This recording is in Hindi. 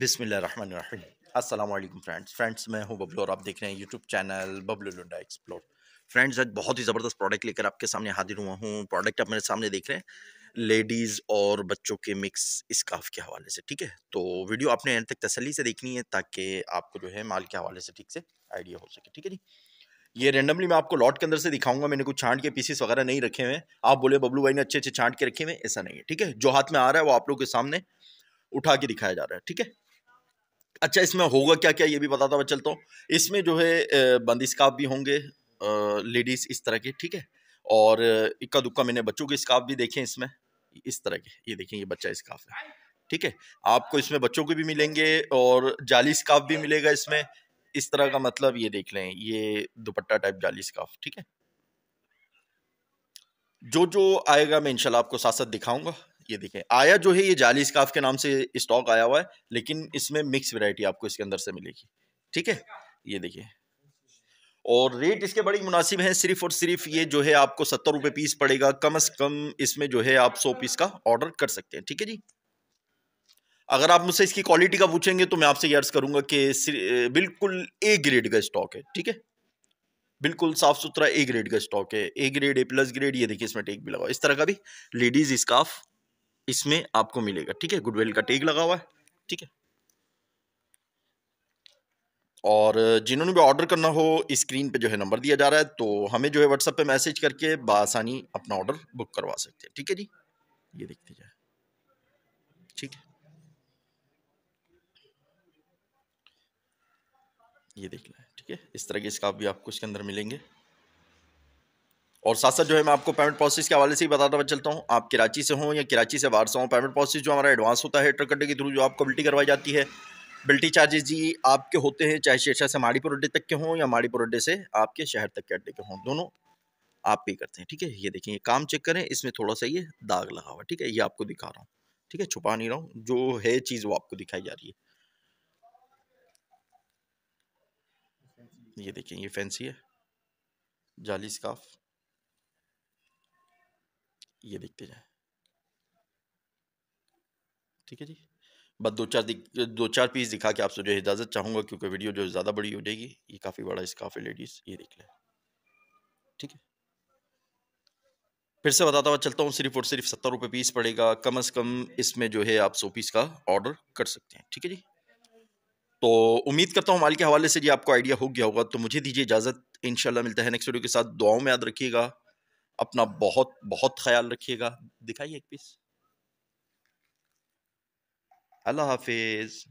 बिसमीम अल्लाम फ्रेंड्स फ्रेंड्स मैं हूं बबलू और आप देख रहे हैं YouTube channel Bablu Lunda explore friends आज बहुत ही ज़बरदस्त प्रोडक्ट लेकर आपके सामने हाजिर हुआ हूँ प्रोडक्ट आप मेरे सामने देख रहे हैं लेडीज़ और बच्चों के मिक्स स्काफ के हवाले से ठीक है तो वीडियो आपने एंड तक तसली से देखनी है ताकि आपको जो है माल के हवाले से ठीक से आइडिया हो सके ठीक है जी ये रेंडमली मैं आपको लॉट के अंदर से दिखाऊंगा मैंने कुछ छांट के पीसेस वगैरह नहीं रखे हुए हैं आप बोले बबलू भाई ने अच्छे अच्छे छांट के रखे हुए ऐसा नहीं है ठीक है जो हाथ में आ रहा है वो आप लोग के सामने उठा के दिखाया जा रहा है ठीक है अच्छा इसमें होगा क्या क्या ये भी बताता हुआ चलता हूँ इसमें जो है बंदी स्काफ भी होंगे लेडीज़ इस तरह के ठीक है और इक्का दुक्का मैंने बच्चों के स्काफ भी देखे इसमें इस तरह के ये देखें ये बच्चा स्काफ है ठीक है आपको इसमें बच्चों के भी मिलेंगे और जाली स्काफ भी मिलेगा इसमें इस तरह का मतलब ये देख लें ये दुपट्टा टाइप जाली स्काफ ठीक है जो जो आएगा मैं इनशाला आपको साथ साथ दिखाऊंगा ये देखें आया जो है ये जाली स्काफ के नाम से स्टॉक आया हुआ है लेकिन इसमें मिक्स वैरायटी आपको इसके अंदर से मिलेगी ठीक है ये देखिए और रेट इसके बड़ी मुनासिब हैं सिर्फ और सिर्फ ये जो है आपको सत्तर रुपये पीस पड़ेगा कम से कम इसमें जो है आप सौ पीस का ऑर्डर कर सकते हैं ठीक है जी अगर आप मुझसे इसकी क्वालिटी का पूछेंगे तो मैं आपसे अर्ज करूंगा कि बिल्कुल ए ग्रेड का स्टॉक है ठीक है बिल्कुल साफ सुथरा ए ग्रेड का स्टॉक है A grade A plus grade ये देखिए इसमें टेक भी लगा इस तरह का भी लेडीज स्काफ इसमें आपको मिलेगा ठीक है गुडविल का टेग लगा हुआ है ठीक है और जिन्होंने भी ऑर्डर करना हो स्क्रीन पे जो है नंबर दिया जा रहा है तो हमें जो है व्हाट्सएप पे मैसेज करके बासानी अपना ऑर्डर बुक करवा सकते हैं ठीक है जी ये देखते जाए ठीक है ये देख लें ठीक है इस तरह के इसका भी आपको इसके अंदर मिलेंगे और साथ साथ जो है मैं आपको पेमेंट प्रोसेस के हवाले से ही बताता चलता हूँ आप कराची से हों या कराची से बाहर से हों पेमेंट प्रोसेस जो हमारा एडवांस होता है ट्रक अड्डे के थ्रू जो आपको बिल्टी करवाई जाती है बिल्टी चार्जेस जी आपके होते हैं चाहे शेरशाह से माड़ीपुर अड्डे तक के हों या माड़ीपुर अड्डे से आपके शहर तक के अड्डे के हों दोनों आप पे करते हैं ठीक है ये देखिए काम चेक करें इसमें थोड़ा सा ये दाग लगा हुआ ठीक है ये आपको दिखा रहा हूँ ठीक है छुपा नहीं रहा हूँ जो है चीज़ वो आपको दिखाई जा रही है ये देखिए ये फैंसी है जाली स्काफ ये देखते जाए ठीक है जी बस दो चार दो चार पीस दिखा के आपसे जो है इजाज़त चाहूँगा क्योंकि वीडियो जो ज़्यादा बड़ी हो जाएगी ये काफ़ी बड़ा इस काफ़ी लेडीज़ ये देख लें ठीक है फिर से बताता हुआ चलता हूँ सिर्फ और सिर्फ सत्तर रुपये पीस पड़ेगा कम अज़ कम इसमें जो है आप सौ पीस का ऑर्डर कर सकते हैं ठीक है जी तो उम्मीद करता हूँ माल के हवाले से जी आपको आइडिया हो गया होगा तो मुझे दीजिए इजाज़त इन मिलता है नेक्स्ट वीडियो के साथ दुआओं में याद रखिएगा अपना बहुत बहुत ख्याल रखिएगा दिखाइए एक पीस अल्लाह हाफिज़